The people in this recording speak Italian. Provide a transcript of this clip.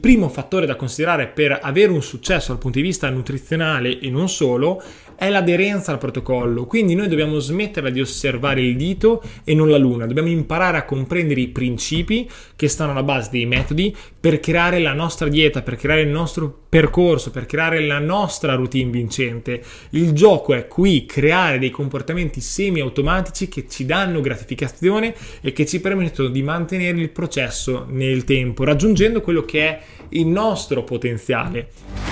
primo fattore da considerare per avere un successo dal punto di vista nutrizionale e non solo è l'aderenza al protocollo. Quindi noi dobbiamo smetterla di osservare il dito e non la luna. Dobbiamo imparare a comprendere i principi che stanno alla base dei metodi per creare la nostra dieta, per creare il nostro percorso, per creare la nostra routine vincente. Il gioco è qui creare dei comportamenti semi-automatici che ci danno gratificazione e che ci permettono di mantenere il processo nel tempo, raggiungendo quello che è il nostro potenziale.